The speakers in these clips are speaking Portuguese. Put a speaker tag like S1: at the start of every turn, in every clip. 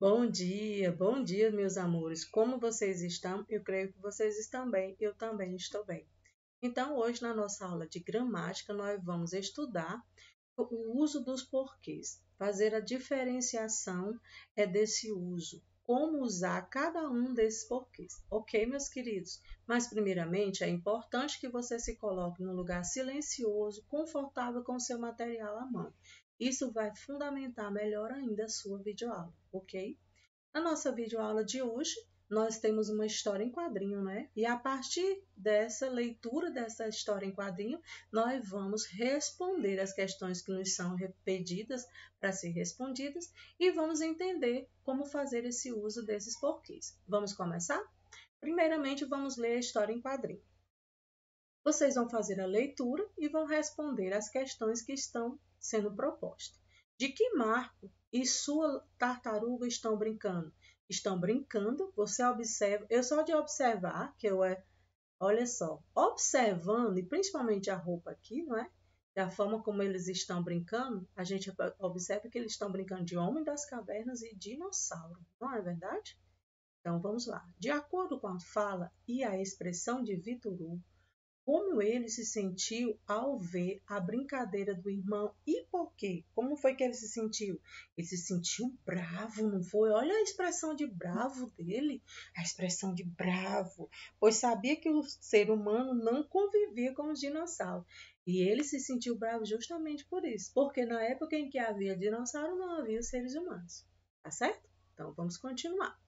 S1: Bom dia, bom dia, meus amores. Como vocês estão? Eu creio que vocês estão bem. Eu também estou bem. Então, hoje, na nossa aula de gramática, nós vamos estudar o uso dos porquês, fazer a diferenciação é desse uso, como usar cada um desses porquês. Ok, meus queridos? Mas, primeiramente, é importante que você se coloque num lugar silencioso, confortável com o seu material à mão. Isso vai fundamentar melhor ainda a sua videoaula, ok? Na nossa videoaula de hoje, nós temos uma história em quadrinho, né? E a partir dessa leitura dessa história em quadrinho, nós vamos responder as questões que nos são pedidas para ser respondidas e vamos entender como fazer esse uso desses porquês. Vamos começar? Primeiramente, vamos ler a história em quadrinho. Vocês vão fazer a leitura e vão responder as questões que estão sendo proposta. De que Marco e sua tartaruga estão brincando? Estão brincando, você observa. Eu só de observar, que eu é. Olha só, observando, e principalmente a roupa aqui, não é? Da forma como eles estão brincando, a gente observa que eles estão brincando de homem das cavernas e dinossauro, não é verdade? Então vamos lá. De acordo com a fala e a expressão de Vitor Hugo, como ele se sentiu ao ver a brincadeira do irmão e por quê? Como foi que ele se sentiu? Ele se sentiu bravo, não foi? Olha a expressão de bravo dele, a expressão de bravo, pois sabia que o ser humano não convivia com os dinossauros. E ele se sentiu bravo justamente por isso, porque na época em que havia dinossauro não havia seres humanos. Tá certo? Então vamos continuar.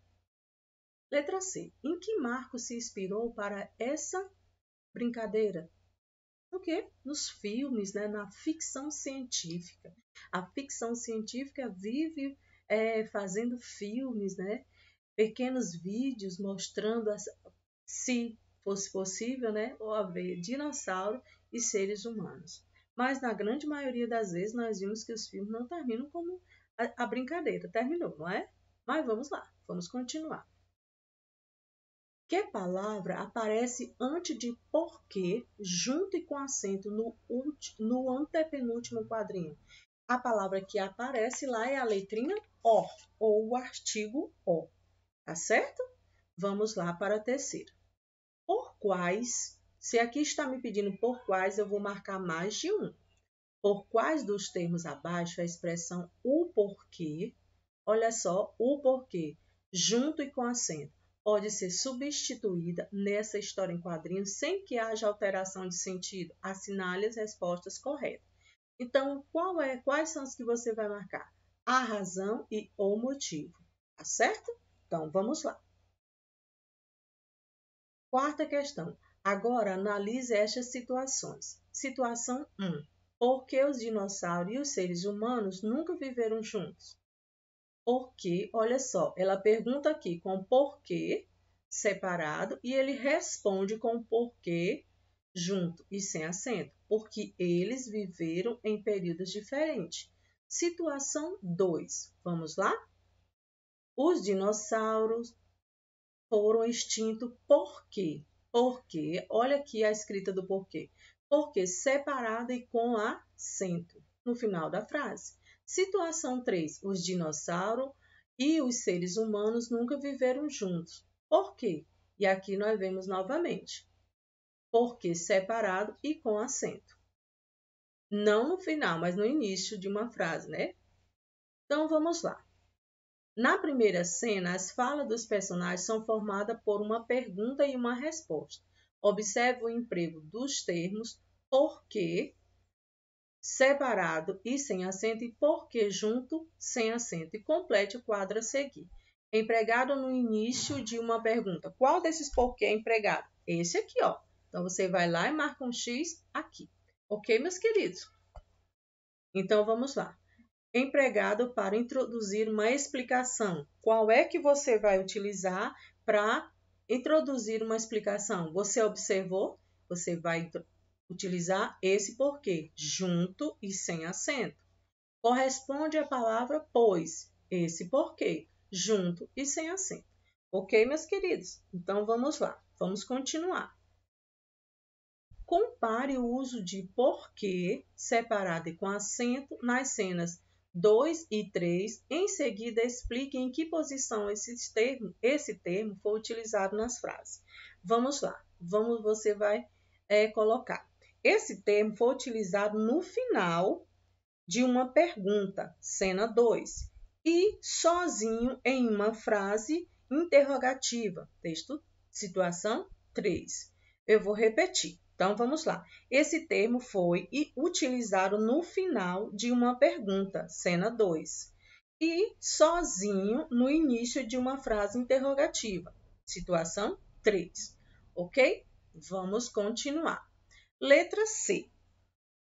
S1: Letra C. Em que Marcos se inspirou para essa brincadeira. O quê? Nos filmes, né? na ficção científica. A ficção científica vive é, fazendo filmes, né? pequenos vídeos mostrando, as, se fosse possível, né? ou haver dinossauro e seres humanos. Mas na grande maioria das vezes nós vimos que os filmes não terminam como a, a brincadeira terminou, não é? Mas vamos lá, vamos continuar que palavra aparece antes de porquê, junto e com acento no, no antepenúltimo quadrinho? A palavra que aparece lá é a letrinha O, ou o artigo O. Tá certo? Vamos lá para a terceira. Por quais, se aqui está me pedindo por quais, eu vou marcar mais de um. Por quais dos termos abaixo, a expressão o porquê, olha só, o porquê, junto e com acento pode ser substituída nessa história em quadrinhos sem que haja alteração de sentido. Assinale as respostas corretas. Então, qual é, quais são as que você vai marcar? A razão e o motivo, tá certo? Então, vamos lá. Quarta questão. Agora, analise estas situações. Situação 1. Por que os dinossauros e os seres humanos nunca viveram juntos? Porque, olha só, ela pergunta aqui com porquê separado e ele responde com porquê junto e sem acento, porque eles viveram em períodos diferentes. Situação 2. Vamos lá? Os dinossauros foram extintos por quê? Porque, olha aqui a escrita do porquê. Porque separada e com acento no final da frase. Situação 3. Os dinossauros e os seres humanos nunca viveram juntos. Por quê? E aqui nós vemos novamente. Porque separado e com acento. Não no final, mas no início de uma frase, né? Então vamos lá. Na primeira cena, as falas dos personagens são formadas por uma pergunta e uma resposta. Observe o emprego dos termos por quê separado e sem acento e porque junto, sem acento. E complete o quadro a seguir. Empregado no início de uma pergunta. Qual desses porquê é empregado? Esse aqui, ó. Então, você vai lá e marca um X aqui. Ok, meus queridos? Então, vamos lá. Empregado para introduzir uma explicação. Qual é que você vai utilizar para introduzir uma explicação? Você observou? Você vai utilizar esse porquê, junto e sem acento. Corresponde à palavra pois, esse porquê, junto e sem acento. Ok, meus queridos? Então vamos lá, vamos continuar. Compare o uso de porquê separado e com acento nas cenas 2 e 3. Em seguida, explique em que posição esse termo, esse termo foi utilizado nas frases. Vamos lá, vamos, você vai é, colocar. Esse termo foi utilizado no final de uma pergunta, cena 2, e sozinho em uma frase interrogativa, texto, situação 3. Eu vou repetir. Então vamos lá. Esse termo foi utilizado no final de uma pergunta, cena 2, e sozinho no início de uma frase interrogativa, situação 3. OK? Vamos continuar. Letra C.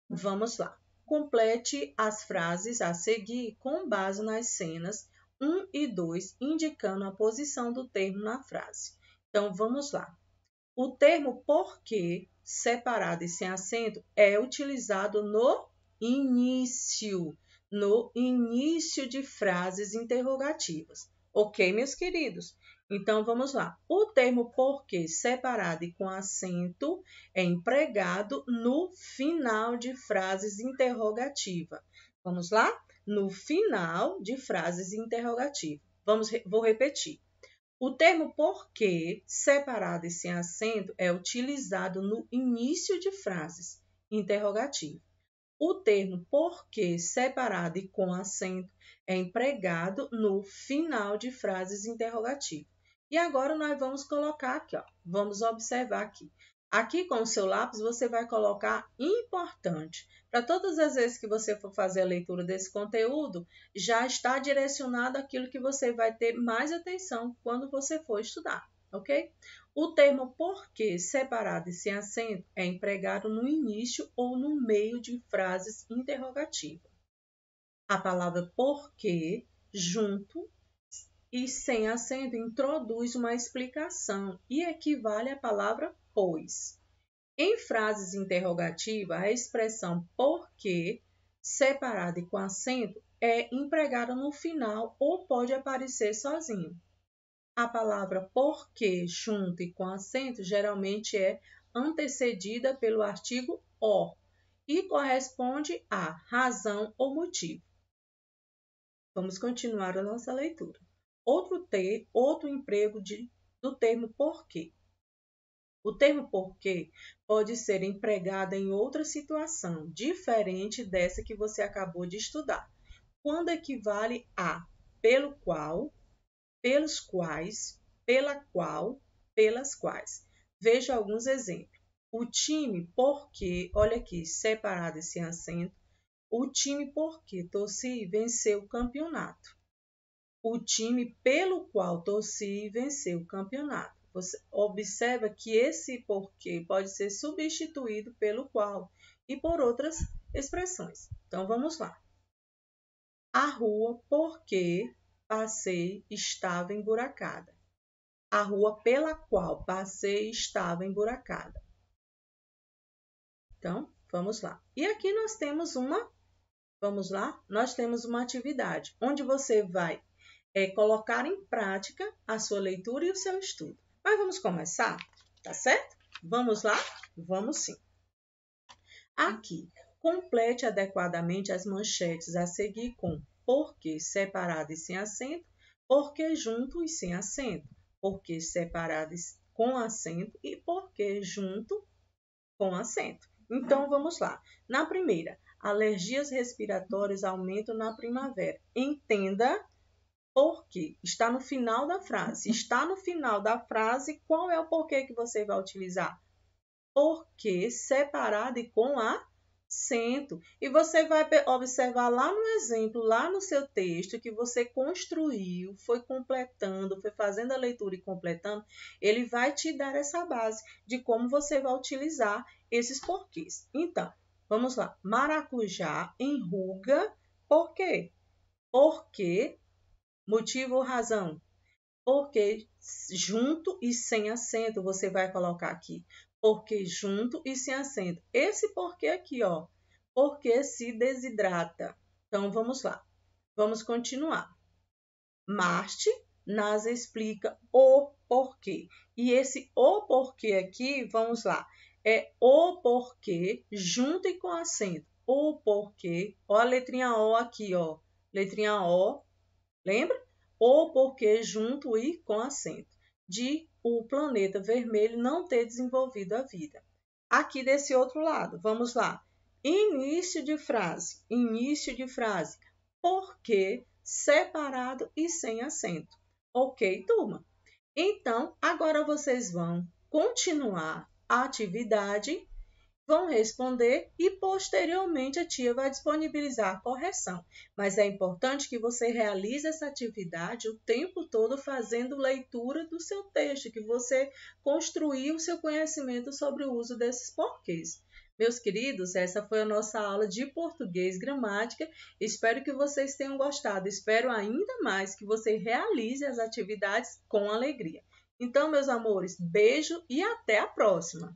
S1: Vamos lá. Complete as frases a seguir com base nas cenas 1 e 2, indicando a posição do termo na frase. Então, vamos lá. O termo porque, separado e sem acento, é utilizado no início, no início de frases interrogativas. Ok, meus queridos? Então, vamos lá. O termo porque separado e com acento é empregado no final de frases interrogativa. Vamos lá? No final de frases interrogativa. Vamos, vou repetir. O termo porque, separado e sem acento, é utilizado no início de frases interrogativas. O termo porque, separado e com acento, é empregado no final de frases interrogativas. E agora nós vamos colocar aqui, ó, vamos observar aqui. Aqui com o seu lápis você vai colocar importante. Para todas as vezes que você for fazer a leitura desse conteúdo, já está direcionado aquilo que você vai ter mais atenção quando você for estudar, ok? O termo porquê separado e sem acento é empregado no início ou no meio de frases interrogativas. A palavra porquê junto e sem acento introduz uma explicação e equivale à palavra pois. Em frases interrogativas, a expressão porque, separada e com acento, é empregada no final ou pode aparecer sozinho. A palavra porque, junto e com acento, geralmente é antecedida pelo artigo o e corresponde a razão ou motivo. Vamos continuar a nossa leitura outro, ter, outro emprego de, do termo porquê. O termo porquê pode ser empregado em outra situação, diferente dessa que você acabou de estudar, quando equivale a pelo qual, pelos quais, pela qual, pelas quais. Veja alguns exemplos. O time porque, olha aqui, separado esse acento, o time porque Torci venceu o campeonato o time pelo qual torci venceu o campeonato. Você observa que esse porquê pode ser substituído pelo qual e por outras expressões. Então vamos lá. A rua porque passei estava emburacada. A rua pela qual passei estava emburacada. Então, vamos lá. E aqui nós temos uma, vamos lá, nós temos uma atividade onde você vai é, colocar em prática a sua leitura e o seu estudo. Mas vamos começar, tá certo? Vamos lá? Vamos sim. Aqui, complete adequadamente as manchetes a seguir com porque separado e sem acento, porque junto e sem acento, porque separado com acento e porque junto com acento. Então vamos lá. Na primeira, alergias respiratórias aumentam na primavera. Entenda porquê. Está no final da frase. Está no final da frase, qual é o porquê que você vai utilizar? Porquê separado e com acento. E você vai observar lá no exemplo, lá no seu texto, que você construiu, foi completando, foi fazendo a leitura e completando, ele vai te dar essa base de como você vai utilizar esses porquês. Então, vamos lá. Maracujá enruga, por quê? Porque Motivo ou razão? Porque junto e sem acento você vai colocar aqui. Porque junto e sem acento. Esse porquê aqui, ó. Porque se desidrata. Então vamos lá. Vamos continuar. Marte nas explica o porquê. E esse o porquê aqui, vamos lá, é o porquê junto e com acento. O porquê, ó a letrinha O aqui, ó. Letrinha O lembra? Ou porque junto e com acento, de o planeta vermelho não ter desenvolvido a vida. Aqui desse outro lado, vamos lá. Início de frase, início de frase, porque separado e sem acento. Ok, turma? Então, agora vocês vão continuar a atividade vão responder e posteriormente a tia vai disponibilizar a correção. Mas é importante que você realize essa atividade o tempo todo fazendo leitura do seu texto, que você construiu o seu conhecimento sobre o uso desses porquês. Meus queridos, essa foi a nossa aula de português gramática. Espero que vocês tenham gostado. Espero ainda mais que você realize as atividades com alegria. Então, meus amores, beijo e até a próxima!